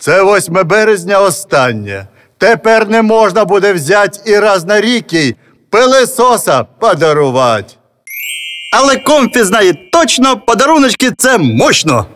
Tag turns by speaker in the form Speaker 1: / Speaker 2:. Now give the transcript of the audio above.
Speaker 1: Це 8 березня останнє. Тепер не можна буде взять і раз на рік їй пилесоса подарувати. Але комфі знає точно, подаруночки це мощно.